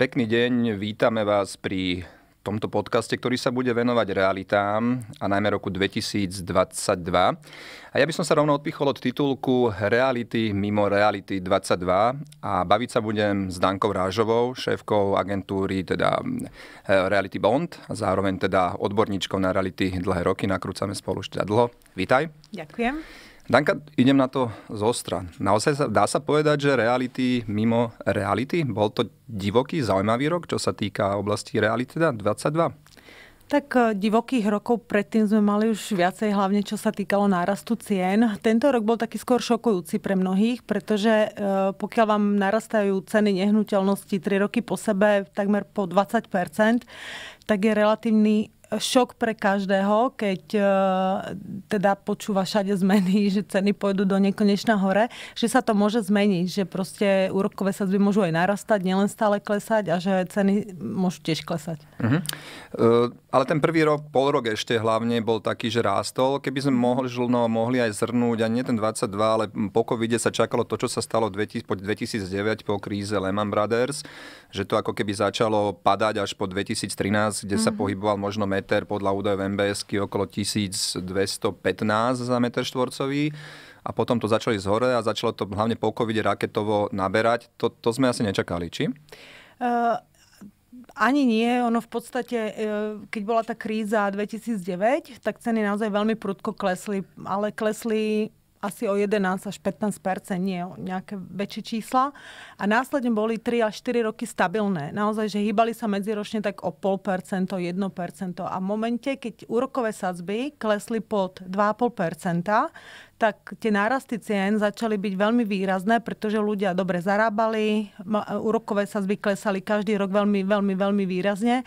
Pekný deň, vítame vás pri tomto podcaste, ktorý sa bude venovať realitám a najmä roku 2022. A ja by som sa rovno odpichol od titulku Reality mimo reality 22 a baviť sa budem s Dankou Rážovou, šéfkou agentúry teda e, Reality Bond a zároveň teda odborníčkou na reality dlhé roky, nakrúcame spolu už teda dlho. Vítaj. Ďakujem. Danka, idem na to zo stran. Naozaj sa, dá sa povedať, že reality mimo reality? Bol to divoký, zaujímavý rok, čo sa týka oblasti reality, teda 22? Tak eh, divokých rokov predtým sme mali už viacej, hlavne čo sa týkalo nárastu cien. Tento rok bol taký skôr šokujúci pre mnohých, pretože eh, pokiaľ vám narastajú ceny nehnuteľnosti 3 roky po sebe takmer po 20 tak je relatívny šok pre každého, keď e, teda počúva všade zmeny, že ceny pôjdu do nekonečná hore, že sa to môže zmeniť, že proste úrokové sadzby môžu aj narastať, nielen stále klesať a že ceny môžu tiež klesať. Uh-huh. Uh, ale ten prvý rok, pol rok ešte hlavne bol taký, že rástol. Keby sme mohli, žlno, mohli aj zhrnúť, a nie ten 22, ale po covide sa čakalo to, čo sa stalo 2000, po 2009 po kríze Lehman Brothers že to ako keby začalo padať až po 2013, kde mm-hmm. sa mhm. pohyboval možno meter podľa údajov MBSky okolo 1215 za meter štvorcový a potom to začali z hore a začalo to hlavne po covid raketovo naberať. To, to sme asi nečakali, či? Uh, ani nie, ono v podstate, eh, keď bola tá kríza 2009, tak ceny naozaj veľmi prudko klesli, ale klesli asi o 11 až 15 nie o nejaké väčšie čísla. A následne boli 3 až 4 roky stabilné. Naozaj, že hýbali sa medziročne tak o 0,5%, 1%. A v momente, keď úrokové sadzby klesli pod 2,5%, tak tie nárasty cien začali byť veľmi výrazné, pretože ľudia dobre zarábali, úrokové sazby klesali každý rok veľmi, veľmi, veľmi výrazne.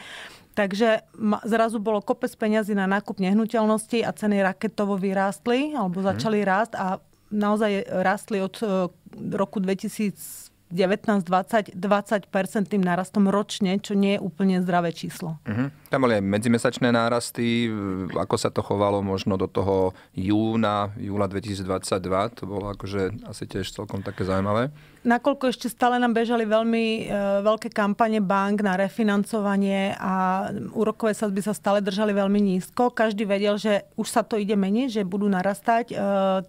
Takže zrazu bolo kopec peňazí na nákup nehnuteľnosti a ceny raketovo vyrástli, alebo hmm. začali rásť a naozaj rástli od e, roku 2019 20, 20 tým narastom ročne, čo nie je úplne zdravé číslo. Uh-huh. Tam boli aj medzimesačné nárasty, ako sa to chovalo možno do toho júna, júla 2022, to bolo akože asi tiež celkom také zaujímavé nakoľko ešte stále nám bežali veľmi e, veľké kampane bank na refinancovanie a úrokové sadzby sa stále držali veľmi nízko. Každý vedel, že už sa to ide meniť, že budú narastať, e,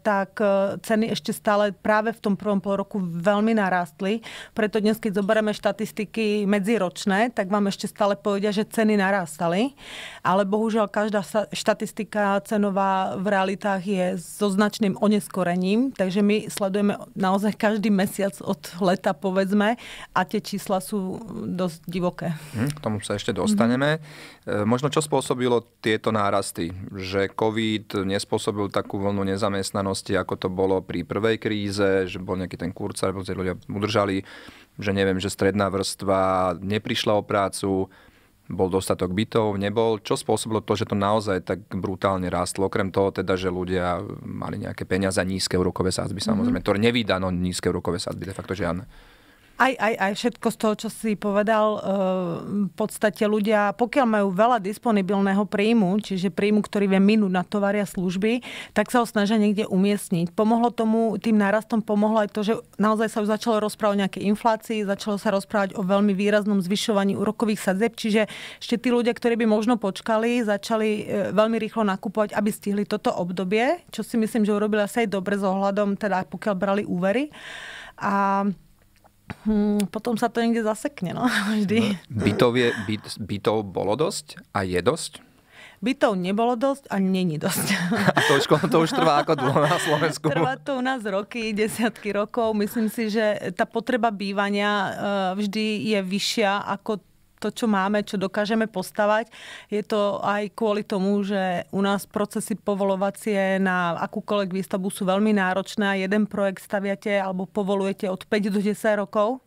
tak e, ceny ešte stále práve v tom prvom pol roku veľmi narastli. Preto dnes, keď zoberieme štatistiky medziročné, tak vám ešte stále povedia, že ceny narastali. Ale bohužiaľ každá štatistika cenová v realitách je so značným oneskorením, takže my sledujeme naozaj každý mesiac od leta, povedzme, a tie čísla sú mm, dosť divoké. Hm, k tomu sa ešte dostaneme. Hm. Možno čo spôsobilo tieto nárasty? Že COVID nespôsobil takú vlnu nezamestnanosti, ako to bolo pri prvej kríze, že bol nejaký ten kurc, alebo ľudia udržali, že neviem, že stredná vrstva neprišla o prácu, bol dostatok bytov, nebol. Čo spôsobilo to, že to naozaj tak brutálne rástlo? Okrem toho teda, že ľudia mali nejaké peniaze a nízke úrokové sázby, mhm. samozrejme, mm-hmm. to nevydano nízke úrokové sázby, de facto žiadne. Aj, aj, aj všetko z toho, čo si povedal, eh, v podstate ľudia, pokiaľ majú veľa disponibilného príjmu, čiže príjmu, ktorý vie minúť na tovaria služby, tak sa ho snažia niekde umiestniť. Pomohlo tomu, tým nárastom pomohlo aj to, že naozaj sa už začalo rozprávať o nejakej inflácii, začalo sa rozprávať o veľmi výraznom zvyšovaní úrokových sadzeb, čiže ešte tí ľudia, ktorí by možno počkali, začali eh, veľmi rýchlo nakupovať, aby stihli toto obdobie, čo si myslím, že urobila sa aj dobre s ohľadom, teda pokiaľ brali úvery. A Hmm, potom sa to niekde zasekne, no, vždy. No, bytov, je, byt, bytov bolo dosť a je dosť? Bytov nebolo dosť a není dosť. A to už, to už trvá ako dlho na Slovensku? Trvá to u nás roky, desiatky rokov. Myslím si, že tá potreba bývania eh, vždy je vyššia ako to, čo máme, čo dokážeme postavať. Je to aj kvôli tomu, že u nás procesy povolovacie na akúkoľvek výstavbu sú veľmi náročné. Jeden projekt staviate alebo povolujete od 5 do 10 rokov.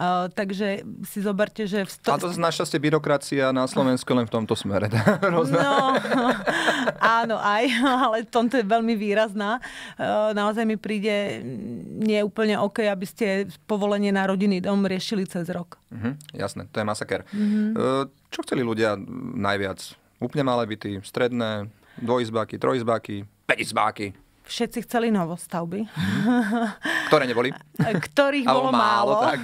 Uh, takže si zoberte, že... V sto... A to našťastie byrokracia na Slovensku len v tomto smere. Teda no, áno, aj, ale v tomto je veľmi výrazná. Uh, naozaj mi príde nie úplne OK, aby ste povolenie na rodinný dom riešili cez rok. Uh-huh, jasné, to je masaker. Uh-huh. Uh, čo chceli ľudia najviac? Úplne malé byty, stredné, dvojizbáky, trojizbáky, päťizbáky? všetci chceli novostavby. Mm-hmm. Ktoré neboli. Ktorých bolo málo. málo tak.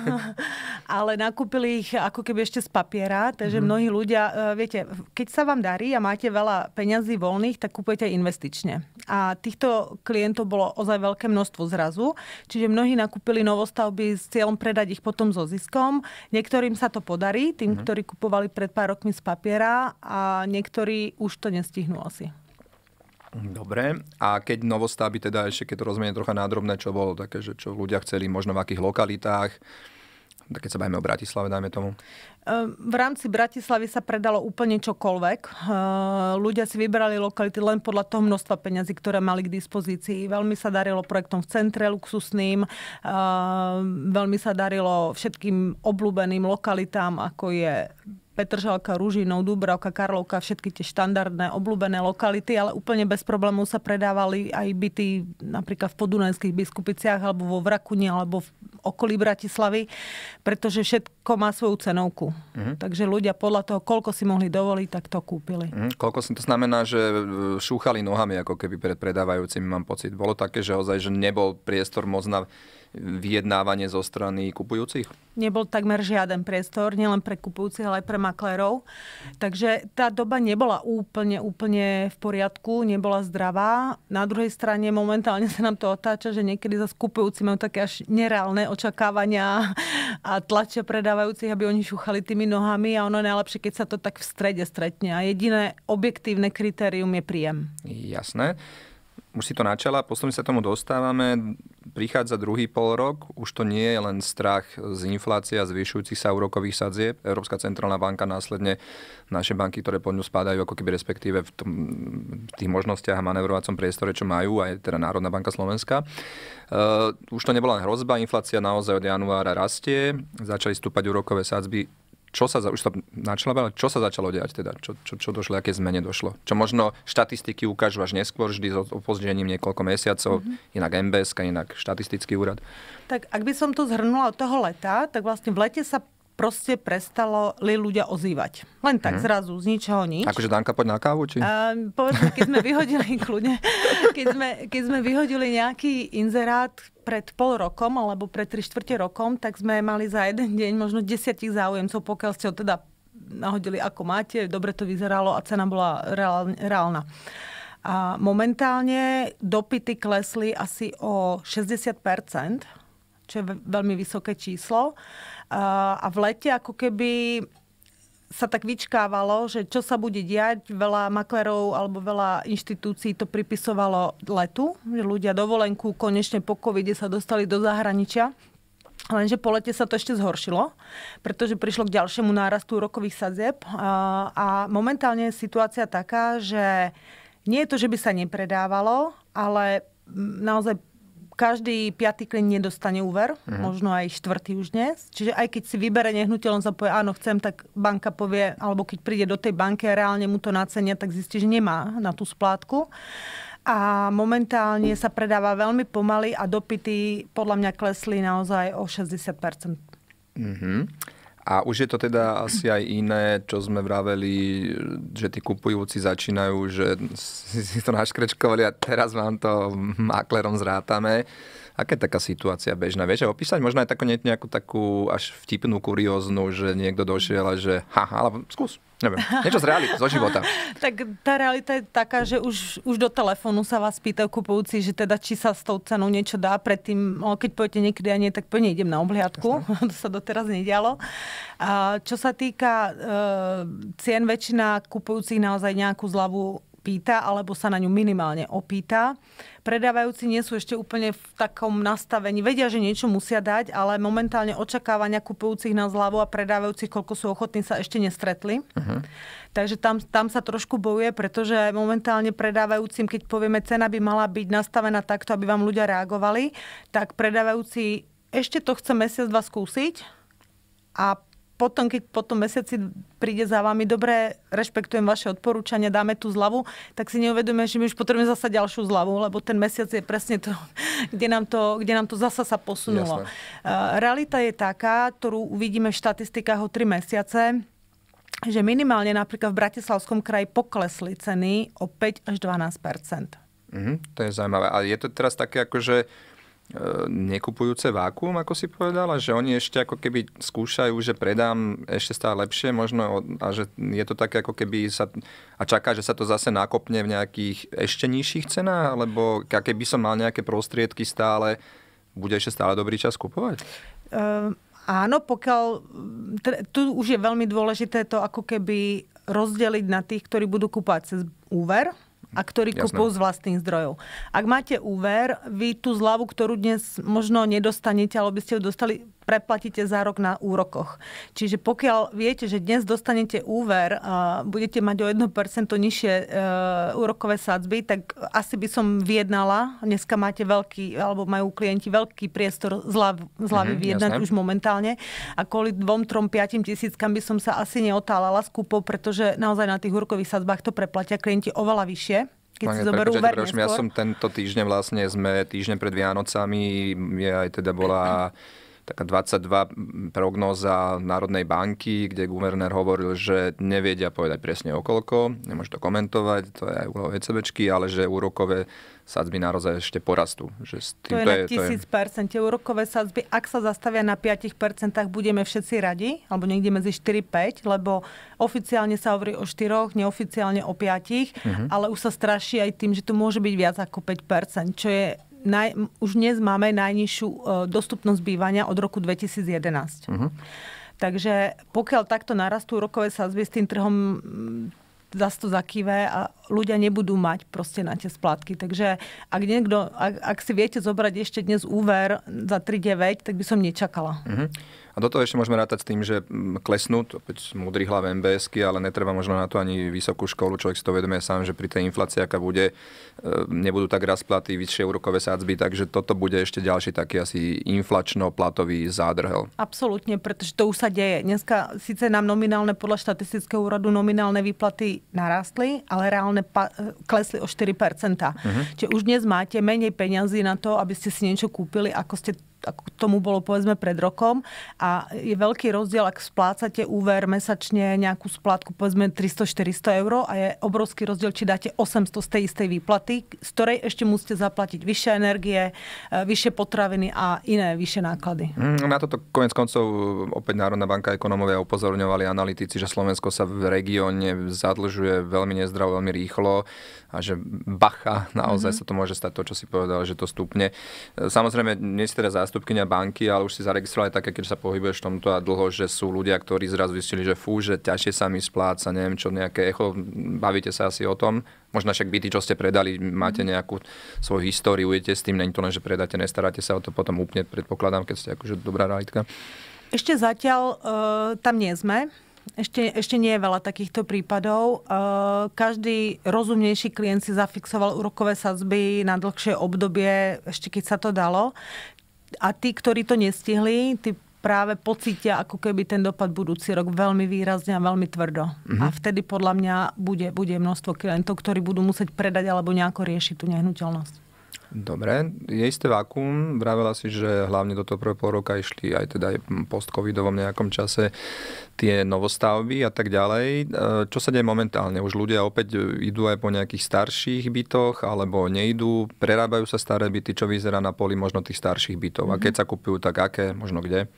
Ale nakúpili ich ako keby ešte z papiera, takže mm-hmm. mnohí ľudia, e, viete, keď sa vám darí a máte veľa peňazí voľných, tak kupujete investične. A týchto klientov bolo ozaj veľké množstvo zrazu, čiže mnohí nakúpili novostavby s cieľom predať ich potom so ziskom. Niektorým sa to podarí, tým, mm-hmm. ktorí kupovali pred pár rokmi z papiera a niektorí už to nestihnú asi. Dobre, a keď novostavby, teda ešte keď to rozmenie trocha nádrobné, čo bolo také, že čo ľudia chceli, možno v akých lokalitách, keď sa bavíme o Bratislave, dajme tomu. Ehm, v rámci Bratislavy sa predalo úplne čokoľvek. Ehm, ľudia si vybrali lokality len podľa toho množstva peňazí, ktoré mali k dispozícii. Veľmi sa darilo projektom v centre luxusným, ehm, veľmi sa darilo všetkým obľúbeným lokalitám, ako je Petržalka, Ružinov, Dubravka, Karlovka, všetky tie štandardné obľúbené lokality, ale úplne bez problémov sa predávali aj byty napríklad v podunajských biskupiciach alebo vo Vrakuni alebo v okolí Bratislavy, pretože všetko má svoju cenovku. Mm. Takže ľudia podľa toho, koľko si mohli dovoliť, tak to kúpili. Mm. Koľko si to znamená, že e, šúchali nohami ako keby pred predávajúcimi, mám pocit. Bolo také, že ozaj, že nebol priestor moc na vyjednávanie zo strany kupujúcich? Nebol takmer žiaden priestor, nielen pre kupujúcich, ale aj pre maklérov. Takže tá doba nebola úplne, úplne v poriadku, nebola zdravá. Na druhej strane momentálne sa nám to otáča, že niekedy zase kupujúci majú také až nereálne očakávania a tlačia predávajúcich, aby oni šúchali tými nohami a ono najlepšie, keď sa to tak v strede stretne. A jediné objektívne kritérium je príjem. Jasné už si to načala, postupne sa tomu dostávame, prichádza druhý pol rok, už to nie je len strach z inflácie a zvyšujúcich sa úrokových sadzieb. Európska centrálna banka následne naše banky, ktoré pod ňu spadajú, ako keby respektíve v, tom, v tých možnostiach a manevrovacom priestore, čo majú, aj teda Národná banka Slovenska. Uh, už to nebola len hrozba, inflácia naozaj od januára rastie, začali stúpať úrokové sadzby čo sa, už to načalo, ale čo sa začalo diať teda? Čo, čo, čo došlo, aké zmene došlo? Čo možno štatistiky ukážu až neskôr, vždy s opozdením niekoľko mesiacov, mm-hmm. inak MBS, inak štatistický úrad. Tak ak by som to zhrnula od toho leta, tak vlastne v lete sa proste prestalo li ľudia ozývať. Len tak, hmm. zrazu, z ničoho nič. Akože Danka, poď na kávu? Či... Uh, povedzme, keď sme vyhodili, kľudne, keď sme, keď sme vyhodili nejaký inzerát pred pol rokom alebo pred tri štvrte rokom, tak sme mali za jeden deň možno desiatich záujemcov, pokiaľ ste ho teda nahodili ako máte, dobre to vyzeralo a cena bola reálna. A momentálne dopity klesli asi o 60 čo je veľmi vysoké číslo. A v lete ako keby sa tak vyčkávalo, že čo sa bude diať, veľa maklerov alebo veľa inštitúcií to pripisovalo letu, že ľudia dovolenku konečne po covide sa dostali do zahraničia. Lenže po lete sa to ešte zhoršilo, pretože prišlo k ďalšiemu nárastu rokových sadzieb a momentálne je situácia taká, že nie je to, že by sa nepredávalo, ale naozaj každý piatý klient nedostane úver, mm. možno aj štvrtý už dnes. Čiže aj keď si vybere nehnuteľnosť a povie, áno, chcem, tak banka povie, alebo keď príde do tej banky a reálne mu to nacenia, tak zistí, že nemá na tú splátku. A momentálne sa predáva veľmi pomaly a dopity podľa mňa klesli naozaj o 60%. Mm-hmm. A už je to teda asi aj iné, čo sme vraveli, že tí kupujúci začínajú, že si to naškrečkovali a teraz vám to maklerom zrátame. Aká je taká situácia bežná? Vieš, opísať možno aj takú nejakú takú až vtipnú, kurióznu, že niekto došiel a že ha, alebo skús, neviem, niečo z reality, zo života. tak tá realita je taká, že už, už do telefónu sa vás pýtajú kupujúci, že teda či sa s tou cenou niečo dá predtým, keď pôjdete niekedy a nie, tak plne idem na obliadku. to sa doteraz nedialo. A čo sa týka e, cien, väčšina kupujúcich naozaj nejakú zľavu pýta, alebo sa na ňu minimálne opýta. Predávajúci nie sú ešte úplne v takom nastavení. Vedia, že niečo musia dať, ale momentálne očakávania kupujúcich na zľavu a predávajúcich, koľko sú ochotní, sa ešte nestretli. Uh-huh. Takže tam, tam sa trošku bojuje, pretože momentálne predávajúcim, keď povieme, cena by mala byť nastavená takto, aby vám ľudia reagovali, tak predávajúci ešte to chce mesiac, dva skúsiť a potom, keď po tom mesiaci príde za vami, dobre, rešpektujem vaše odporúčania, dáme tú zľavu, tak si neuvedujeme, že my už potrebujeme zasa ďalšiu zľavu, lebo ten mesiac je presne to, kde nám to, kde nám to zasa sa posunulo. Jasné. Realita je taká, ktorú uvidíme v štatistikách o 3 mesiace, že minimálne napríklad v Bratislavskom kraji poklesli ceny o 5 až 12 mm, To je zaujímavé. A je to teraz také akože nekupujúce vákuum, ako si povedala, že oni ešte ako keby skúšajú, že predám ešte stále lepšie možno a že je to také ako keby sa a čaká, že sa to zase nakopne v nejakých ešte nižších cenách, alebo keby som mal nejaké prostriedky stále, bude ešte stále dobrý čas kupovať? Uh, áno, pokiaľ... Tu už je veľmi dôležité to ako keby rozdeliť na tých, ktorí budú kúpať cez úver, a ktorý kúpou z vlastných zdrojov. Ak máte úver, vy tú zľavu, ktorú dnes možno nedostanete, alebo by ste ju dostali, preplatíte za rok na úrokoch. Čiže pokiaľ viete, že dnes dostanete úver a budete mať o 1% nižšie e, úrokové sadzby, tak asi by som vyjednala. Dneska máte veľký, alebo majú klienti veľký priestor zľavy mm, vyjednať jasné. už momentálne. A kvôli 2, 3, 5 tisíckam by som sa asi neotálala s kúpou, pretože naozaj na tých úrokových sadzbách to preplatia klienti oveľa vyššie keď Pane, si zoberú ver Ja som tento týždeň vlastne, sme týždeň pred Vianocami, ja aj teda bola taká 22 prognóza Národnej banky, kde guvernér hovoril, že nevedia povedať presne okolko, nemôže to komentovať, to je aj úlohou ECBčky, ale že úrokové sadzby naozaj ešte porastú. Že s tým, to je to je, na 1000%. Je... Úrokové sadzby, ak sa zastavia na 5%, budeme všetci radi, alebo niekde medzi 4-5, lebo oficiálne sa hovorí o 4, neoficiálne o 5, uh-huh. Mhm. ale už sa straší aj tým, že tu môže byť viac ako 5%, čo je naj, už dnes máme najnižšiu e, dostupnosť bývania od roku 2011. Uh-huh. Mhm. Takže pokiaľ takto narastú rokové sazby s tým trhom zase to zakýve a ľudia nebudú mať proste na tie splátky. Takže ak, niekto, ak, ak si viete zobrať ešte dnes úver za 3,9, tak by som nečakala. Mm-hmm. A do toho ešte môžeme rátať s tým, že mm, klesnú, to opäť múdry hlav mbs ale netreba možno na to ani vysokú školu, človek si to vedomie sám, že pri tej inflácii, aká bude, e, nebudú tak raz platy, vyššie úrokové sádzby, takže toto bude ešte ďalší taký asi inflačno-platový zádrhel. Absolútne, pretože to už sa deje. Dneska síce nám nominálne podľa štatistického úradu nominálne výplaty narastli, ale reálne reálne pa- e, klesli o 4%. Uh-huh. Mhm. Čiže už dnes máte menej peňazí na to, aby ste si niečo kúpili, ako ste ako tomu bolo povedzme pred rokom a je veľký rozdiel, ak splácate úver mesačne nejakú splátku povedzme 300-400 eur a je obrovský rozdiel, či dáte 800 z tej istej výplaty, z ktorej ešte musíte zaplatiť vyššie energie, e, vyššie potraviny a iné vyššie náklady. Mm, na toto konec koncov e, opäť Národná banka ekonomovia upozorňovali analytici, že Slovensko sa v regióne zadlžuje veľmi nezdravo, veľmi rýchlo a že bacha, naozaj mm-hmm. sa to môže stať to, čo si povedal, že to stupne. E, samozrejme, nie si teraz zástup zástupkynia banky, ale už si zaregistroval aj také, keď sa pohybuješ v tomto a dlho, že sú ľudia, ktorí zrazu zistili, že fú, že ťažšie sa mi spláca, neviem čo, nejaké echo, bavíte sa asi o tom. Možno však byty, čo ste predali, máte mhm. nejakú svoju históriu, idete s tým, není to len, že predáte, nestaráte sa o to potom úplne, predpokladám, keď ste akože dobrá realitka. Ešte zatiaľ uh, tam nie sme. Ešte, ešte nie je veľa takýchto prípadov. E, každý rozumnejší klient si zafixoval úrokové sadzby na dlhšie obdobie, ešte keď sa to dalo a tí, ktorí to nestihli, tí práve pocítia ako keby ten dopad budúci rok veľmi výrazne a veľmi tvrdo. Mm-hmm. A vtedy podľa mňa bude, bude množstvo klientov, ktorí budú musieť predať alebo nejako riešiť tú nehnuteľnosť. Dobre, je isté vákum. Vravela si, že hlavne do toho prvého roka išli aj teda post-covidovom nejakom čase tie novostavby a tak ďalej. E, čo sa deje momentálne? Už ľudia opäť idú aj po nejakých starších bytoch, alebo neidú? prerábajú sa staré byty, čo vyzerá na poli možno tých starších bytov. Mm-hmm. A keď mhm. sa kupujú, tak aké, možno kde?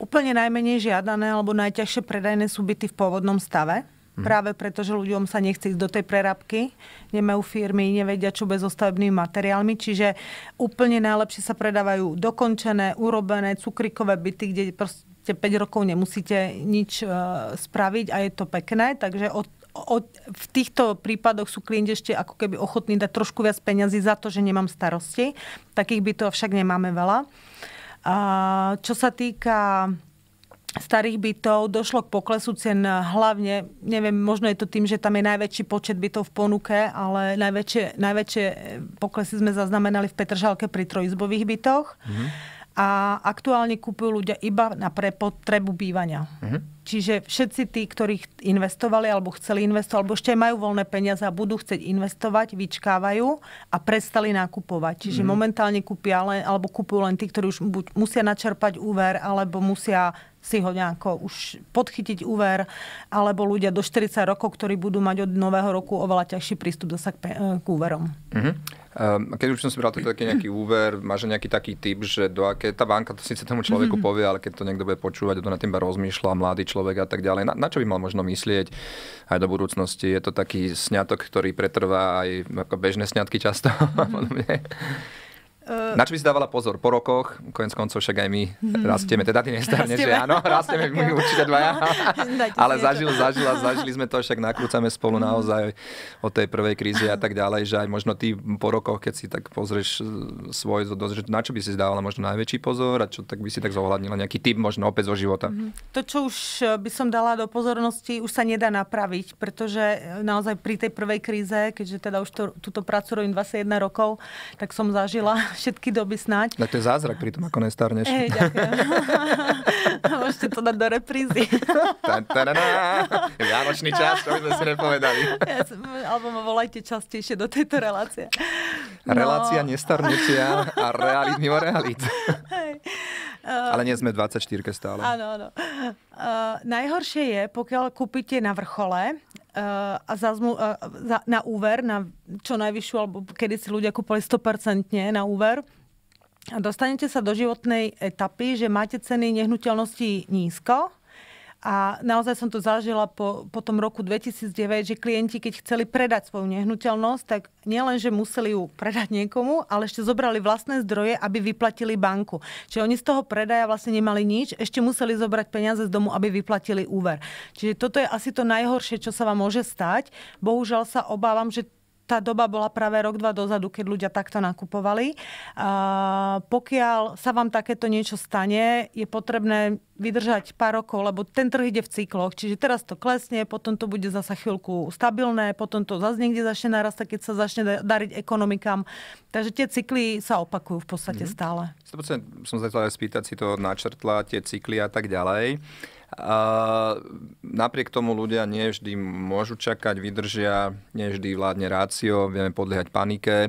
Úplne najmenej žiadané alebo najťažšie predajné sú byty v pôvodnom stave Hmm. Práve preto, že ľuďom sa nechce ísť do tej prerabky, nemajú firmy, nevedia, čo bez ostavebnými materiálmi, čiže úplne najlepšie sa predávajú dokončené, urobené cukrikové byty, kde proste 5 rokov nemusíte nič e, spraviť a je to pekné, takže od O, v týchto prípadoch sú klienti ešte ako keby ochotní dať trošku viac peňazí za to, že nemám starosti. Takých by to však nemáme veľa. A čo sa týka starých bytov došlo k poklesu cien hlavne, neviem, možno je to tým, že tam je najväčší počet bytov v ponuke, ale najväčšie, najväčšie poklesy sme zaznamenali v Petržalke pri trojizbových bytoch. Mm-hmm. A aktuálne kupujú ľudia iba na prepotrebu bývania. Mm-hmm. Čiže všetci tí, ktorí investovali alebo chceli investovať, alebo ešte majú voľné peniaze a budú chcieť investovať, vyčkávajú a prestali nakupovať. Čiže mm. momentálne kúpia len, alebo kúpujú len tí, ktorí už buď musia načerpať úver, alebo musia si ho nejako už podchytiť úver, alebo ľudia do 40 rokov, ktorí budú mať od nového roku oveľa ťažší prístup zase k, e, k úverom. Mm-hmm. keď už som si bral taký nejaký úver, máš nejaký taký typ, že do aké, tá banka to síce tomu človeku mhm. povie, ale keď to niekto bude počúvať, to na tým rozmýšľa, mladý človek a tak ďalej. Na, na čo by mal možno myslieť aj do budúcnosti? Je to taký sňatok, ktorý pretrvá aj ako bežné sňatky často. Mm. Ehm. Na čo by si dávala pozor po rokoch? Konec koncov však aj my mhm. rastieme. Teda ty nestávne, že áno, rastieme my určite dvaja. No, Ale zažil, zažil a zažili sme to, však nakrúcame spolu mhm. naozaj od tej prvej krízy a tak ďalej, že aj možno ty po rokoch, keď si tak pozrieš e, svoj, na čo by si dávala možno najväčší pozor a čo tak by si tak zohľadnila nejaký typ možno opäť zo života? Mhm. To, čo už e, by som dala do pozornosti, už sa nedá napraviť, pretože e, naozaj pri tej prvej kríze, keďže teda už to, túto prácu robím 21 rokov, tak som zažila všetky doby snáď. Tak to je zázrak pri tom, ako najstarnejší. Hej, ďakujem. Môžete to dať do reprízy. Vianočný čas, to by sme si nepovedali. alebo ma volajte častejšie do tejto relácie. No. Relácia nestarnutia a realit mimo realit. Hej. Uh, Ale nie sme 24 stále. Áno, áno. Uh, najhoršie je, pokiaľ kúpite na vrchole uh, a zazmu, uh, za, na úver, na čo najvyššiu, alebo kedy si ľudia kúpali 100% na úver, a dostanete sa do životnej etapy, že máte ceny nehnuteľnosti nízko, a naozaj som to zažila po, po tom roku 2009, že klienti, keď chceli predať svoju nehnuteľnosť, tak nielen, že museli ju predať niekomu, ale ešte zobrali vlastné zdroje, aby vyplatili banku. Čiže oni z toho predaja vlastne nemali nič, ešte museli zobrať peniaze z domu, aby vyplatili úver. Čiže toto je asi to najhoršie, čo sa vám môže stať. Bohužiaľ sa obávam, že tá doba bola práve rok, dva dozadu, keď ľudia takto nakupovali. A pokiaľ sa vám takéto niečo stane, je potrebné vydržať pár rokov, lebo ten trh ide v cykloch. Čiže teraz to klesne, potom to bude zasa chvíľku stabilné, potom to zase niekde začne narastať, keď sa začne dariť ekonomikám. Takže tie cykly sa opakujú v podstate mm. stále. 100% som sa chcela spýtať, si to načrtla, tie cykly a tak ďalej. A napriek tomu ľudia nie vždy môžu čakať, vydržia, nie vždy vládne rácio, vieme podliehať panike.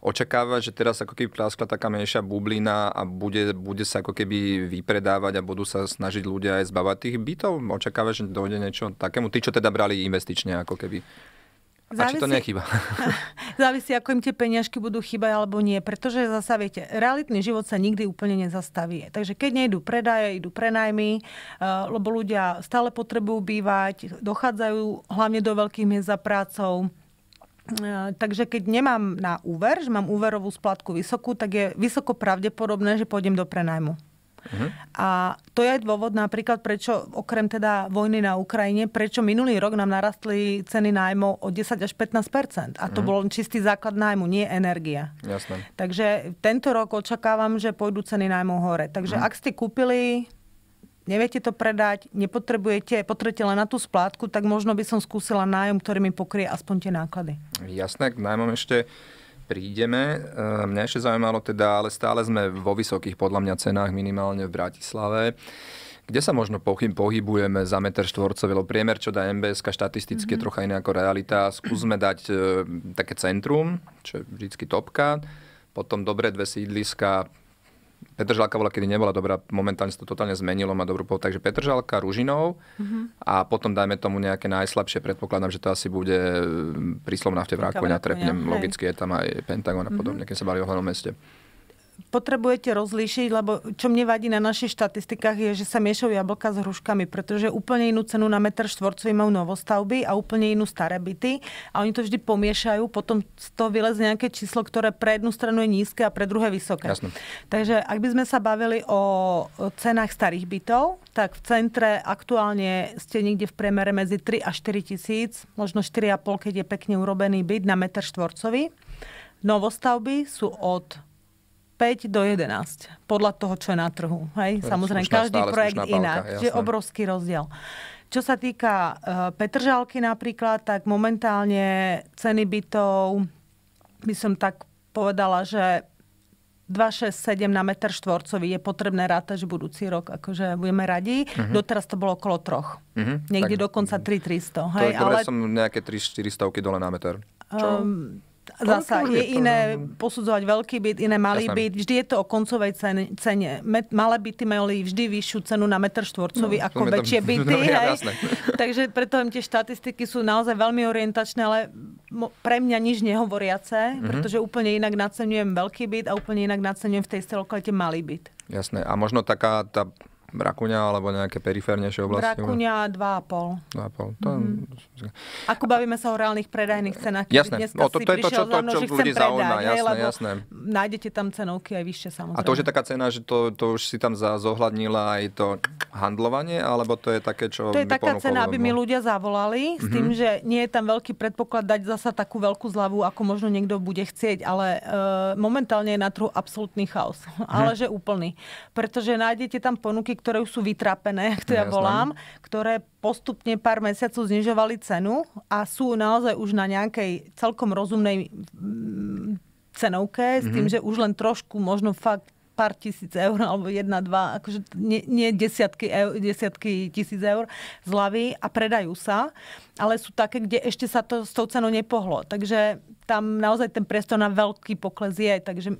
Očakáva, že teraz ako keby praskla taká menšia bublina a bude, bude sa ako keby vypredávať a budú sa snažiť ľudia aj zbavať tých bytov. Očakáva, že dojde niečo takému, tí, čo teda brali investične ako keby. Závisí, a či to nechýba? Závisí, ako im tie peniažky budú chýbať alebo nie. Pretože zasa, viete, realitný život sa nikdy úplne nezastaví. Takže keď nejdu predaje, idú prenajmy, eh, lebo ľudia stále potrebujú bývať, dochádzajú hlavne do veľkých miest za prácou. Eh, takže keď nemám na úver, že mám úverovú splátku vysokú, tak je vysoko pravdepodobné, že pôjdem do prenajmu. Uh-huh. A to je aj dôvod napríklad, prečo okrem teda vojny na Ukrajine, prečo minulý rok nám narastli ceny nájmov o 10 až 15 A to uh-huh. bol čistý základ nájmu, nie energia. Jasné. Takže tento rok očakávam, že pôjdu ceny nájmov hore. Takže uh-huh. ak ste kúpili neviete to predať, nepotrebujete, potrebujete len na tú splátku, tak možno by som skúsila nájom, ktorý mi pokrie aspoň tie náklady. Jasné, k nájmom ešte prídeme. Ehm, mňa ešte zaujímalo teda, ale stále sme vo vysokých podľa mňa cenách, minimálne v Bratislave. Kde sa možno pohybujeme za meter štvorcový? Lebo priemer, čo dá MBSK štatisticky mm-hmm. je mhm. trocha iné ako realita. Skúsme dať e, také centrum, čo je vždycky topka, potom dobre dve sídliska, Petržalka bola, kedy nebola dobrá, momentálne sa to totálne zmenilo, má dobrú pol. Takže Petržalka, Ružinov mm-hmm. a potom dajme tomu nejaké najslabšie, predpokladám, že to asi bude e, príslovná nafte v Rakoňa, trepnem, logicky je tam aj Pentagon a podobne, mm-hmm. keď sa bali o hlavnom meste potrebujete rozlíšiť, lebo čo mne vadí na našich štatistikách je, že sa miešajú jablka s hruškami, pretože úplne inú cenu na meter štvorcový majú novostavby a úplne inú staré byty a oni to vždy pomiešajú, potom z toho vylezie nejaké číslo, ktoré pre jednu stranu je nízke a pre druhé vysoké. Jasne. Takže ak by sme sa bavili o cenách starých bytov, tak v centre aktuálne ste niekde v priemere medzi 3 a 4 tisíc, možno 4,5, keď je pekne urobený byt na meter štvorcový. Novostavby sú od 5 do 11, podľa toho, čo je na trhu. Hej? Samozrejme, slušná, každý projekt inak, balka, že obrovský rozdiel. Čo sa týka eh, Petržalky napríklad, tak momentálne ceny bytov by som tak povedala, že 267 na meter štvorcový je potrebné ráta, že budúci rok akože budeme radi. Uh-huh. Doteraz to bolo okolo troch. Uh-huh. Niekde tak, dokonca 3300. to je, ale... som nejaké 3400 dole na meter. Čo? Um, Zasa je iné no? posudzovať veľký byt, iné malý Jasne. byt. Vždy je to o koncovej cene. Malé byty mali vždy vyššiu cenu na metr štvorcový no, ako no, väčšie tam, byty. No, hej. Takže preto im tie štatistiky sú naozaj veľmi orientačné, ale pre mňa nič nehovoriace, mm-hmm. pretože úplne inak nacenujem veľký byt a úplne inak naceňujem v tej lokalite malý byt. Jasné. A možno taká tá Brakuňa alebo nejaké periférnejšie oblasti? Brakuňa 2,5. To mm-hmm. Ako bavíme sa o reálnych predajných cenách, jasné. o, to, to, je to, čo, to, mnou, čo ľudí zaujíma, jasné, hej, jasné. Nájdete tam cenovky aj vyššie samozrejme. A to už je taká cena, že to, to už si tam zohľadnila aj to handlovanie, alebo to je také, čo To je taká cena, aby mi ľudia zavolali, mm-hmm. s tým, mhm. že nie je tam veľký predpoklad dať zasa takú veľkú zľavu, ako možno niekto bude chcieť, ale uh, momentálne je na trhu absolútny chaos, mm-hmm. ale mhm. že úplný. Pretože nájdete tam ponuky, ktoré už sú vytrapené, ak to ja, teda ja volám, znam. ktoré postupne pár mesiacov znižovali cenu a sú naozaj už na nejakej celkom rozumnej mm, cenovke, mm-hmm. s tým, mhm. že už len trošku možno fakt pár tisíc eur, alebo jedna, dva, akože nie, nie desiatky, eur, desiatky tisíc eur zľavy a predajú sa, ale sú také, kde ešte sa to s tou cenou nepohlo. Takže tam naozaj ten priestor na veľký pokles je. Takže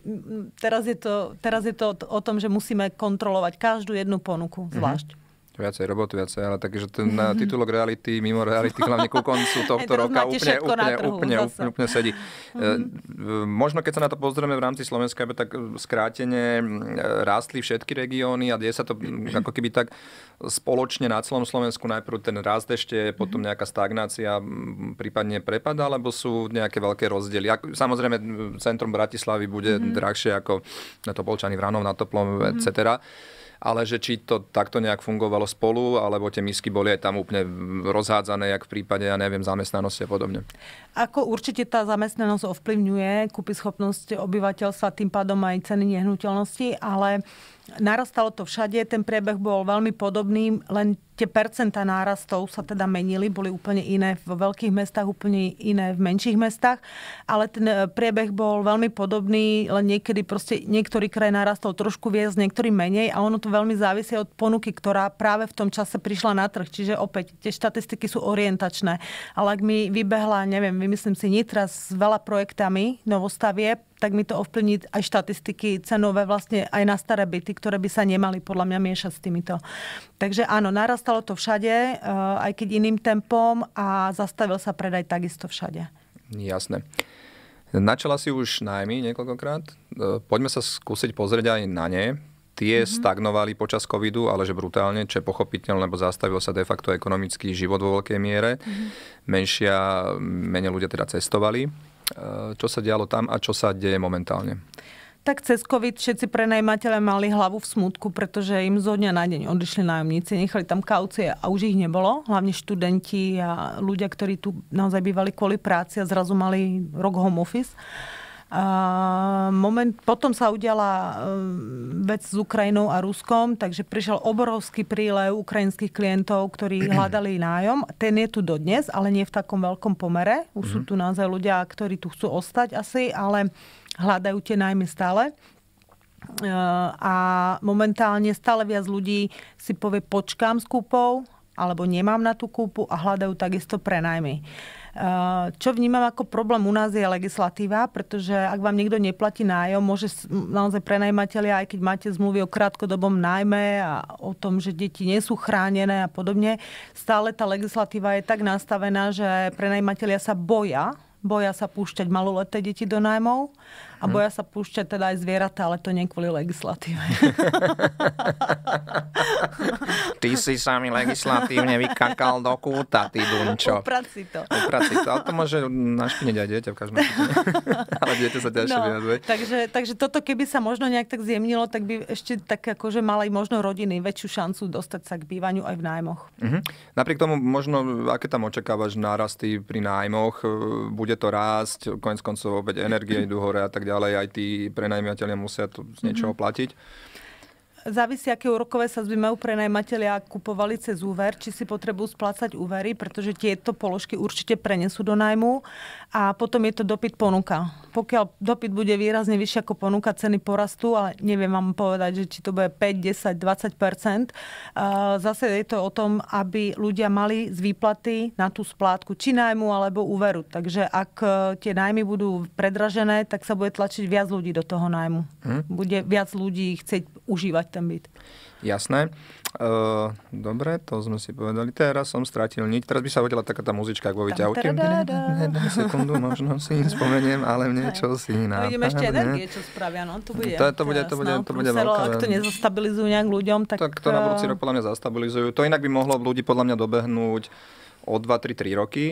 teraz je to, teraz je to o tom, že musíme kontrolovať každú jednu ponuku mhm. zvlášť. Mm-hmm viacej roboty, viacej, ale takže ten titulok reality, mimo reality, hlavne ku koncu tohto roka úplne, úplne, trhu, úplne, úplne, úplne sedí. Mhm. E, možno keď sa na to pozrieme v rámci Slovenska, aby tak e, skrátene rástli všetky regióny a die sa to ako keby tak spoločne na celom Slovensku najprv ten rast ešte, mhm. potom nejaká stagnácia, prípadne prepada, alebo sú nejaké veľké rozdiely. Samozrejme, centrum Bratislavy bude mm-hmm. drahšie ako na Topolčany Vranov, na Toplom, mm-hmm. etc ale že či to takto nejak fungovalo spolu, alebo tie misky boli aj tam úplne rozhádzané, jak v prípade, ja neviem, zamestnanosti a podobne. Ako určite tá zamestnanosť ovplyvňuje schopnosť obyvateľstva, tým pádom aj ceny nehnuteľnosti, ale narastalo to všade, ten priebeh bol veľmi podobný, len tie percenta nárastov sa teda menili, boli úplne iné v veľkých mestách, úplne iné v menších mestách, ale ten e, priebeh bol veľmi podobný, len niekedy proste niektorý kraj narastol trošku viac, niektorý menej a ono to veľmi závisí od ponuky, ktorá práve v tom čase prišla na trh. Čiže opäť tie štatistiky sú orientačné, ale ak mi vybehla, neviem, vymyslím myslím si Nitra s veľa projektami novostavie, tak mi to ovplyvní aj štatistiky cenové vlastne aj na staré byty, ktoré by sa nemali podľa mňa miešať s týmito. Takže áno, narastalo to všade, eh, aj keď iným tempom a zastavil sa predaj takisto všade. Jasné. Načala si už najmy niekoľkokrát. Eh, poďme sa skúsiť pozrieť aj na ne tie mm-hmm. stagnovali počas covidu, ale že brutálne, čo je pochopiteľné, lebo zastavil sa de facto ekonomický život vo veľkej miere. Mm-hmm. Menšia, menej ľudia teda cestovali. E, čo sa dialo tam a čo sa deje momentálne? tak cez COVID všetci prenajímateľe mali hlavu v smutku, pretože im zo dňa na deň odišli nájomníci, nechali tam kaucie a už ich nebolo. Hlavne študenti a ľudia, ktorí tu naozaj bývali kvôli práci a zrazu mali rok home office. Moment, potom sa udiala e, vec s Ukrajinou a Ruskom, takže prišiel obrovský prílev ukrajinských klientov, ktorí hľadali nájom. Ten je tu dodnes, ale nie v takom veľkom pomere. Už sú mhm. tu naozaj ľudia, ktorí tu chcú ostať asi, ale hľadajú tie nájmy stále e, a momentálne stále viac ľudí si povie počkám s kúpou alebo nemám na tú kúpu a hľadajú takisto prenajmy. E, čo vnímam ako problém u nás je legislatíva, pretože ak vám niekto neplatí nájom, môže naozaj prenajímateľia, aj keď máte zmluvy o krátkodobom nájme a o tom, že deti nie sú chránené a podobne, stále tá legislatíva je tak nastavená, že prenajímateľia sa boja boja sa púšťať maloleté deti do nájmov a mhm. boja sa púšťať teda aj zvieratá, ale to nie kvôli legislatíve. Ty si sami legislatívne vykakal do kúta, ty Dunčo. Upraci to. Upraci to. Ale to môže našpiniť aj dieťa v každom Ale dieťa sa ťažšie no, vyjadruje. Takže, takže toto, keby sa možno nejak tak zjemnilo, tak by ešte tak akože mali možno rodiny väčšiu šancu dostať sa k bývaniu aj v nájmoch. Mm-hmm. Napriek tomu možno, aké tam očakávaš nárasty pri nájmoch, bude to rásť, konec koncov opäť energie idú hore a tak ďalej, aj tí prenajmiatelia musia to z niečoho mm-hmm. platiť. Závisí, aké úrokové sadzby majú prenajmatelia kupovali cez úver, či si potrebujú splácať úvery, pretože tieto položky určite prenesú do najmu a potom je to dopyt ponuka. Pokiaľ dopyt bude výrazne vyššie ako ponuka, ceny porastú, ale neviem vám povedať, že či to bude 5, 10, 20 Zase je to o tom, aby ľudia mali z výplaty na tú splátku či nájmu alebo úveru. Takže ak e, tie nájmy budú predražené, tak sa bude tlačiť viac ľudí do toho nájmu. Hm? Bude viac ľudí chcieť užívať ten byt. Jasné. Uh, dobre, to sme si povedali. Teraz som strátil niť. Teraz by sa hodila taká tá muzička, ak vo vyťahute. Sekundu možno si spomeniem, ale niečo si iná. Ideme ešte energie, čo spravia. No, to bude, to, to bude, no. to bude, to bude veľká. Ak to nezastabilizujú nejak ľuďom, tak... Tak to na budúci eh, rok podľa mňa zastabilizujú. To inak by mohlo ľudí podľa mňa dobehnúť o 2, 3, 3 roky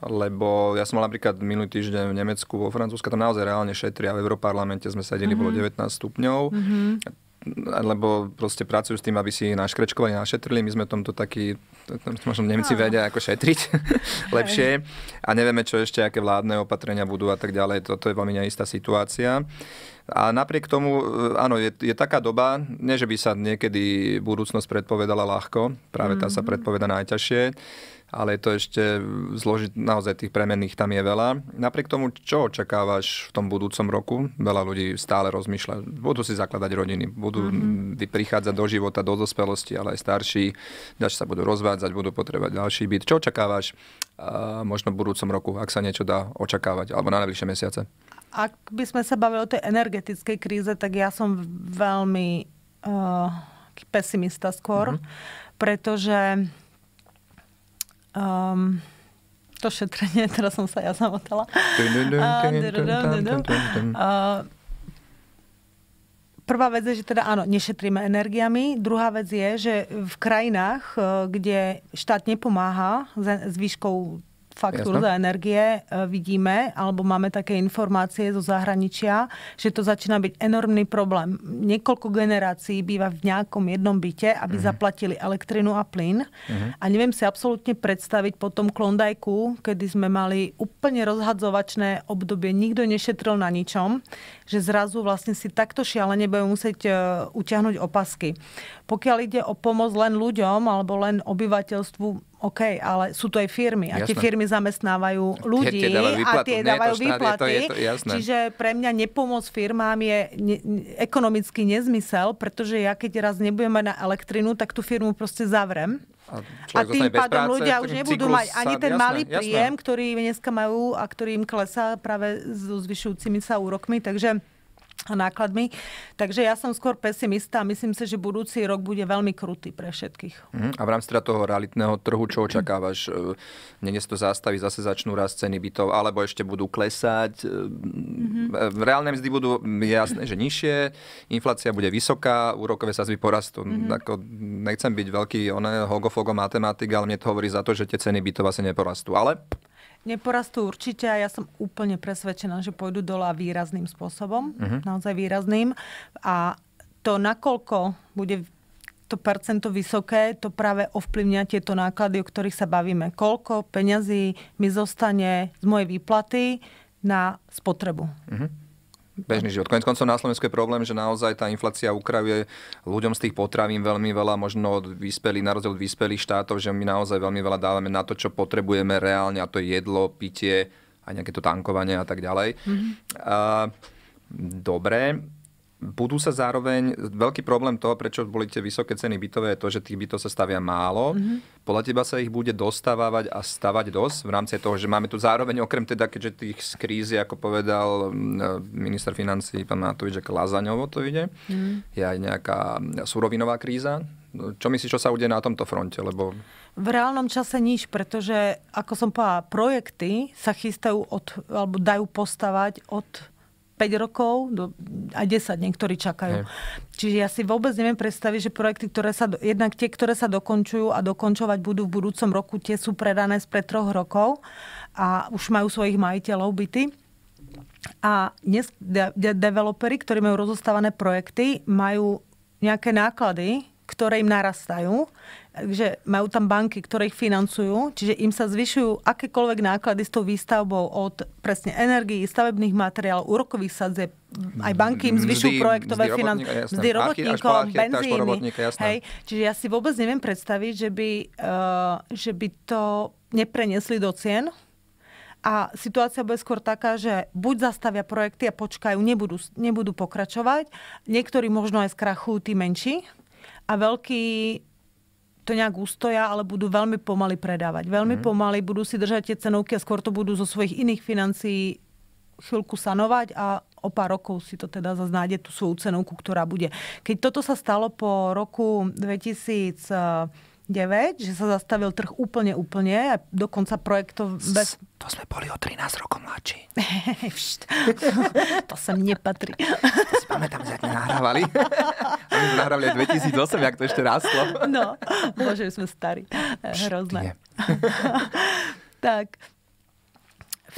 lebo ja som mal napríklad minulý týždeň v Nemecku, vo Francúzsku, tam naozaj reálne šetria, v Európarlamente sme sedeli, mm-hmm. bolo 19 mhm. stupňov. Mm-hmm lebo proste pracujú s tým, aby si naškrečkovali, našetrili. My sme tomto takí, možno Nemci vedia, ako šetriť lepšie. A nevieme, čo ešte, aké vládne opatrenia budú a tak ďalej. Toto je veľmi neistá situácia. A napriek tomu, e, áno, je, je taká doba, nie že by sa niekedy budúcnosť predpovedala ľahko, práve tá sa mhm. predpoveda najťažšie, ale je to ešte zložit, naozaj tých premenných tam je veľa. Napriek tomu, čo očakávaš v tom budúcom roku? Veľa ľudí stále rozmýšľa, budú si zakladať rodiny, budú mm-hmm. prichádzať do života, do dospelosti, ale aj starší, ďalší sa budú rozvádzať, budú potrebovať ďalší byt. Čo očakávaš uh, možno v budúcom roku, ak sa niečo dá očakávať, alebo na najbližšie mesiace? Ak by sme sa bavili o tej energetickej kríze, tak ja som veľmi uh, eh, pesimista skôr, mm-hmm. pretože Um, to šetrenie, teraz som sa ja zamotala. Prvá vec je, že teda áno, nešetríme energiami. Druhá vec je, že v krajinách, eh, kde štát nepomáha s výškou faktúru Jasne. za energie e, vidíme, alebo máme také informácie zo zahraničia, že to začína byť enormný problém. Niekoľko generácií býva v nejakom jednom byte, aby mm. zaplatili elektrinu a plyn. Mm. A neviem si absolútne predstaviť po tom Klondajku, kedy sme mali úplne rozhadzovačné obdobie, nikto nešetril na ničom, že zrazu vlastne si takto šialene budú musieť e, utiahnuť opasky. Pokiaľ ide o pomoc len ľuďom alebo len obyvateľstvu, OK, ale sú to aj firmy. A jasné. tie firmy zamestnávajú ľudí tie, tie a tie dávajú výplaty. to, to, čiže pre mňa nepomoc firmám je ne, ekonomický nezmysel, pretože ja keď raz nebudem mať na elektrinu, tak tú firmu proste zavrem. A, a tým pádom práce, ľudia už nebudú mať ani ten jasné, malý príjem, jasné. ktorý dneska majú a ktorý im klesá práve so zvyšujúcimi sa úrokmi. Takže a nákladmi. Takže ja som skôr pesimista a myslím si, že budúci rok bude veľmi krutý pre všetkých. Mm-hmm. A v rámci teda toho realitného trhu, čo očakávaš? E, Nene to zastaví, zase začnú rast ceny bytov, alebo ešte budú klesať? Mm-hmm. E, Reálne mzdy budú jasné, že nižšie, inflácia bude vysoká, úrokové sazby porastú. Mm-hmm. Ako, nechcem byť veľký on, hogofogo matematik, ale mne to hovorí za to, že tie ceny bytov asi neporastú. Ale Neporastú určite a ja som úplne presvedčená, že pôjdu dole výrazným spôsobom, uh-huh. naozaj výrazným. A to, nakoľko bude to percento vysoké, to práve ovplyvňa tieto náklady, o ktorých sa bavíme. Koľko peňazí mi zostane z mojej výplaty na spotrebu. Uh-huh bežný život. Konec koncov na Slovensku je problém, že naozaj tá inflácia ukrajuje ľuďom z tých potravín veľmi veľa, možno od vyspelých, na rozdiel od vyspelých štátov, že my naozaj veľmi veľa dávame na to, čo potrebujeme reálne, a to je jedlo, pitie a nejaké to tankovanie a tak ďalej. Mm-hmm. A, dobre, budú sa zároveň, veľký problém toho, prečo boli tie vysoké ceny bytové, je to, že tých bytov sa stavia málo. Mm-hmm. Podľa teba sa ich bude dostávať a stavať dosť v rámci toho, že máme tu zároveň, okrem teda, keďže tých z krízy, ako povedal e, minister financí pán Matovič, že lazaňovo to ide, mm-hmm. je aj nejaká surovinová kríza. Čo myslíš, čo sa ude na tomto fronte? Lebo... V reálnom čase nič, pretože, ako som povedala, projekty sa chystajú od, alebo dajú postavať od 5 rokov, do, a 10 niektorí čakajú. Hej. Čiže ja si vôbec neviem predstaviť, že projekty, ktoré sa, jednak tie, ktoré sa dokončujú a dokončovať budú v budúcom roku, tie sú predané spred troch rokov a už majú svojich majiteľov byty. A dnes de- de- developeri, ktorí majú rozostávané projekty, majú nejaké náklady, ktoré im narastajú že majú tam banky, ktoré ich financujú, čiže im sa zvyšujú akékoľvek náklady s tou výstavbou od presne energii, stavebných materiálov, úrokových sadzieb, aj banky im zvyšujú projektové financie, mzdy robotníkov, benzíny. Hej, čiže ja si vôbec neviem predstaviť, že by, uh, že by to neprenesli do cien, a situácia bude skôr taká, že buď zastavia projekty a počkajú, nebudú, nebudú pokračovať, niektorí možno aj skrachujú tí menší a veľkí to nejak ustoja, ale budú veľmi pomaly predávať. Veľmi mm. pomaly budú si držať tie cenovky a skôr to budú zo svojich iných financií chvíľku sanovať a o pár rokov si to teda zaznáde tu tú svoju cenovku, ktorá bude. Keď toto sa stalo po roku 2000 že sa zastavil trh úplne, úplne a dokonca projektov bez... To sme boli o 13 rokov mladší. to sem nepatrí. To si pamätám, že sme nahrávali. A my sme nahrávali 2008, jak to ešte rástlo. No, bože, sme starí. Hrozné. tak,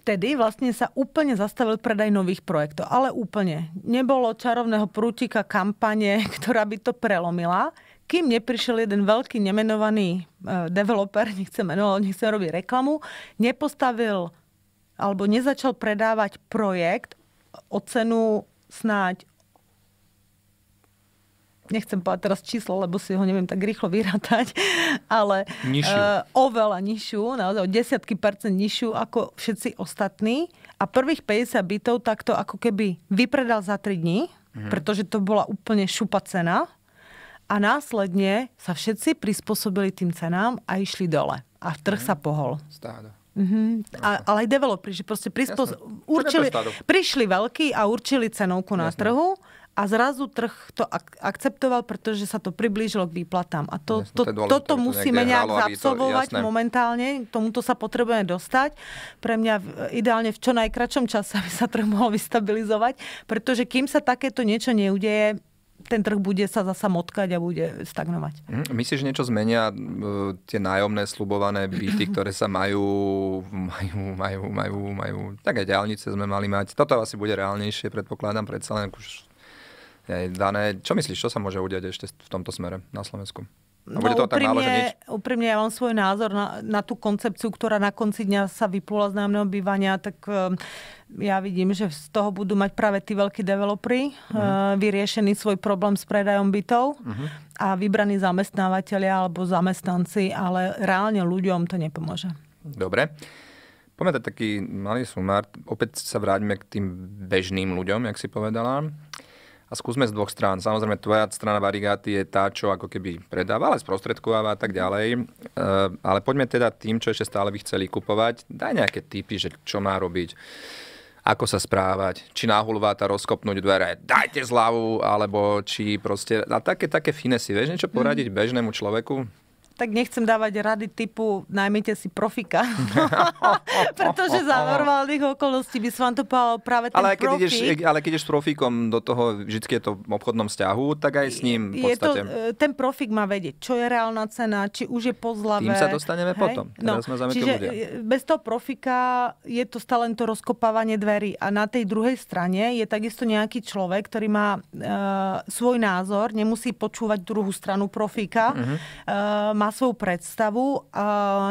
vtedy vlastne sa úplne zastavil predaj nových projektov. Ale úplne. Nebolo čarovného prútika kampane, ktorá by to prelomila kým neprišiel jeden veľký nemenovaný e, developer, nechcem menovať, nechcem robiť reklamu, nepostavil alebo nezačal predávať projekt o cenu snáď nechcem povedať teraz číslo, lebo si ho neviem tak rýchlo vyrátať, ale nižšiu. Uh, oveľa nižšiu, naozaj o desiatky percent nižšiu ako všetci ostatní. A prvých 50 bytov takto ako keby vypredal za 3 dní, mm. hmm pretože to bola úplne šupa cena a následne sa všetci prispôsobili tým cenám a išli dole. A trh mm. sa pohol. Stáda. Mm-hmm. A, ale aj developeri, že proste prispos- určili, prišli veľkí a určili cenovku Jasne. na trhu a zrazu trh to ak- akceptoval, pretože sa to priblížilo k výplatám. A to, Jasne, to, to dôležité, toto to musíme nejak hrálo, to, momentálne, k tomuto sa potrebujeme dostať. Pre mňa ideálne v čo najkračom čase, aby sa trh mohol vystabilizovať, pretože kým sa takéto niečo neudeje, ten trh bude sa zasa motkať a bude stagnovať. Mhm. Myslíš, že niečo zmenia e, tie nájomné, slubované byty, ktoré sa majú, majú, majú, majú, majú. aj ďalnice sme mali mať. Toto asi bude reálnejšie, predpokladám, predsa len už dané. Čo myslíš, čo sa môže udiať ešte v tomto smere na Slovensku? A bude no, to no, tak málo, že nič? Úprimne, ja mám svoj názor na, na tú koncepciu, ktorá na konci dňa sa vyplula z nájomného bývania, tak ehm, ja vidím, že z toho budú mať práve tí veľkí developery uh-huh. Mhm. Ehm, uh, vyriešený svoj problém s predajom bytov uh-huh. a vybraní zamestnávateľia alebo zamestnanci, ale reálne ľuďom to nepomôže. Dobre. Poďme taký malý sumár. Opäť sa vráťme k tým bežným ľuďom, jak si povedala a skúsme z dvoch strán. Samozrejme, tvoja strana barigáty je tá, čo ako keby predáva, ale sprostredkováva a tak ďalej. E, ale poďme teda tým, čo ešte stále by chceli kupovať. Daj nejaké typy, že čo má robiť ako sa správať, či náhulváta rozkopnúť dvere, dajte zľavu, alebo či proste, a také, také finesy, vieš niečo mhm. poradiť mm. bežnému človeku? tak nechcem dávať rady typu najmite si profika. Pretože za normálnych okolností by sa vám to povedal práve ten ale keď profik. Ideš, ale keď ideš s profikom do toho, vždy je to v obchodnom vzťahu, tak aj s ním v podstate. Je to, e, ten profik má vedieť, čo je reálna cena, či už je pozlavé. Tým sa dostaneme hej? potom. No, sme čiže ľudia. E, bez toho profika je to stále len to rozkopávanie dverí. A na tej druhej strane je takisto nejaký človek, ktorý má e, svoj názor, nemusí počúvať druhú stranu profika, uh-huh. e, má svoju predstavu a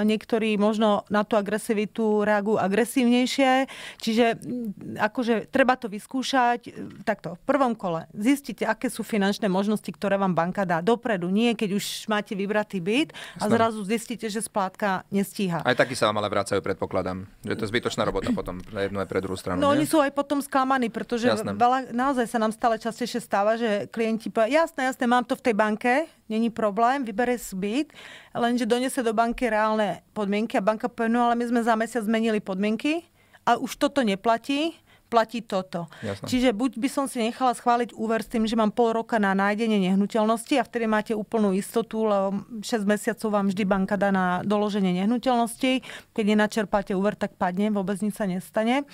niektorí možno na tú agresivitu reagujú agresívnejšie. Čiže mm, akože treba to vyskúšať e, takto v prvom kole. Zistite, aké sú finančné možnosti, ktoré vám banka dá dopredu. Nie, keď už máte vybratý byt a Sme. zrazu zistíte, že splátka nestíha. Aj taký sa vám ale vracajú, predpokladám. Že to je zbytočná robota potom na jednu aj pre druhú stranu. No nie? oni sú aj potom sklamaní, pretože veľa, naozaj sa nám stále častejšie stáva, že klienti povedia, jasné, jasné, mám to v tej banke, není problém, vybere si byt, lenže donese do banky reálne podmienky a banka povie, no ale my sme za mesiac zmenili podmienky a už toto neplatí, platí toto. Jasne. Čiže buď by som si nechala schváliť úver s tým, že mám pol roka na nájdenie nehnuteľnosti a vtedy máte úplnú istotu, lebo 6 mesiacov vám vždy banka dá na doloženie nehnuteľnosti. Keď nenačerpáte úver, tak padne, vôbec nič sa nestane.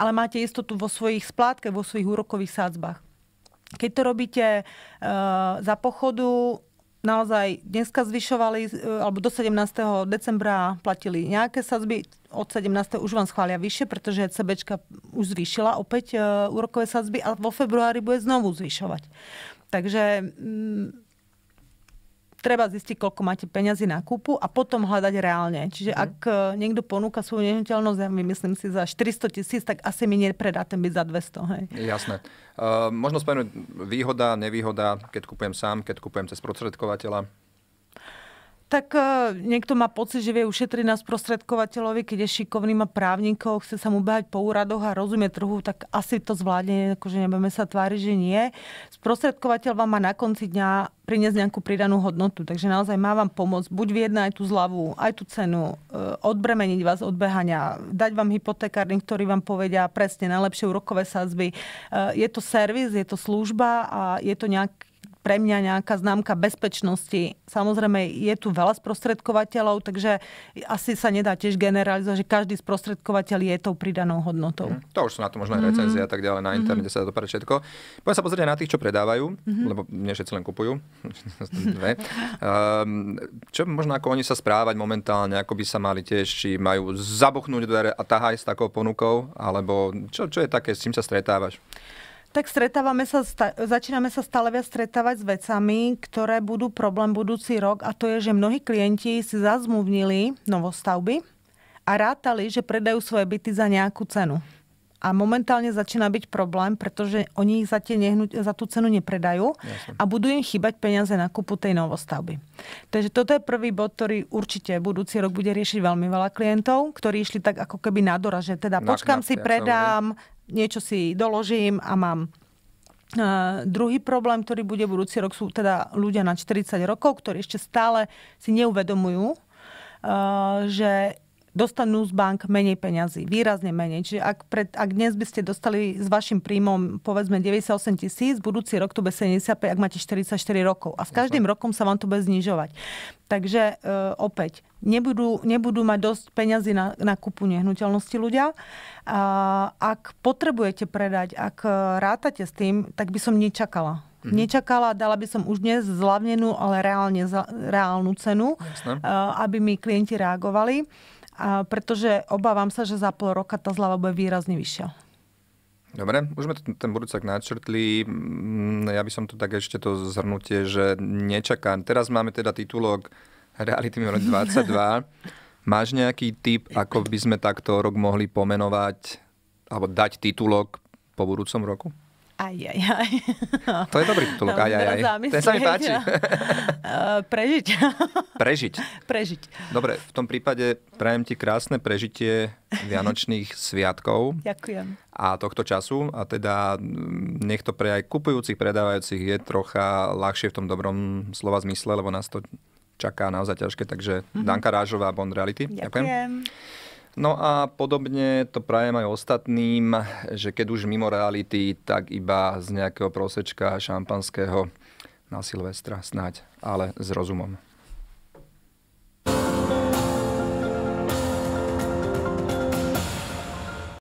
Ale máte istotu vo svojich splátkach, vo svojich úrokových sádzbách. Keď to robíte e, za pochodu, naozaj dneska zvyšovali, e, alebo do 17. decembra platili nejaké sazby. od 17. už vám schvália vyššie, pretože CBčka už zvýšila opäť e, úrokové sazby, a vo februári bude znovu zvyšovať. Takže mm, treba zistiť, koľko máte peňazí na kúpu a potom hľadať reálne. Čiže mm. ak e, niekto ponúka svoju nehnuteľnosť, ja myslím si, za 400 tisíc, tak asi mi nepredá ten byt za 200. Hej. Jasné. Uh, možno spomenúť výhoda, nevýhoda, keď kupujem sám, keď kupujem cez prostredkovateľa. Tak e, niekto má pocit, že vie ušetriť nás prostredkovateľovi, keď je šikovný, má právnikov, chce sa mu behať po úradoch a rozumie trhu, tak asi to zvládne, akože nebudeme sa tváriť, že nie. Sprostredkovateľ vám má na konci dňa priniesť nejakú pridanú hodnotu, takže naozaj má vám pomôcť buď vyjednať tú zľavu, aj tú cenu, e, odbremeniť vás od behania, dať vám hypotekárny, ktorý vám povedia presne najlepšie úrokové sazby. E, je to servis, je to služba a je to nejaký pre mňa nejaká známka bezpečnosti. Samozrejme, je tu veľa sprostredkovateľov, takže asi sa nedá tiež generalizovať, že každý sprostredkovateľ je tou pridanou hodnotou. Mm, to už sú na to možno aj recenzie mm-hmm. a tak ďalej na mhm. internete mm-hmm. sa to pre všetko. Poďme sa pozrieť na tých, čo predávajú, mm-hmm. lebo nie všetci len kupujú. Dve. um, čo možno ako oni sa správať momentálne, ako by sa mali tiež, či majú zabuchnúť dvere a tahaj s takou ponukou, alebo čo, čo je také, s čím sa stretávaš? tak stretávame sa, začíname sa stále viac stretávať s vecami, ktoré budú problém budúci rok a to je, že mnohí klienti si zazmluvnili novostavby a rátali, že predajú svoje byty za nejakú cenu. A momentálne začína byť problém, pretože oni ich za, tie nehnuť, za tú cenu nepredajú a budú im chýbať peniaze na kúpu tej novostavby. Takže toto je prvý bod, ktorý určite budúci rok bude riešiť veľmi veľa klientov, ktorí išli tak ako keby na dora, že teda na počkam knap, si, predám, ja niečo si doložím a mám. Uh, druhý problém, ktorý bude budúci rok, sú teda ľudia na 40 rokov, ktorí ešte stále si neuvedomujú, uh, že dostanú z bank menej peňazí, výrazne menej. Čiže ak, pred, ak dnes by ste dostali s vašim príjmom povedzme 98 tisíc, budúci rok to bude 75, ak máte 44 rokov. A s každým rokom sa vám to bude znižovať. Takže e, opäť, nebudú, nebudú mať dosť peňazí na, na kúpu nehnuteľnosti ľudia. A ak potrebujete predať, ak e, rátate s tým, tak by som nečakala. Mm-hmm. Nečakala, dala by som už dnes zľavnenú, ale reálne, reálnu cenu, Jasne. aby mi klienti reagovali a pretože obávam sa, že za pol roka tá zľava bude výrazne vyššia. Dobre, už sme ten budúcak načrtli. Mm, ja by som tu tak ešte to zhrnutie, že nečakám. Teraz máme teda titulok Reality Mirror 22. Máš nejaký tip, ako by sme takto rok mohli pomenovať alebo dať titulok po budúcom roku? Aj, aj, aj. No. To je dobrý titulok, aj, aj, aj. Ten sa mi páči. Prežiť. Prežiť. Prežiť. Dobre, v tom prípade prajem ti krásne prežitie Vianočných sviatkov. Ďakujem. A tohto času. A teda mm, nech to pre aj kupujúcich, predávajúcich je trocha ľahšie v tom dobrom slova zmysle, lebo nás to čaká naozaj ťažké. Takže mm-hmm. Danka Rážová, Bond Reality. Ďakujem. Ďakujem. No a podobne to prajem aj ostatným, že keď už mimo reality, tak iba z nejakého prosečka šampanského na Silvestra snáď, ale s rozumom.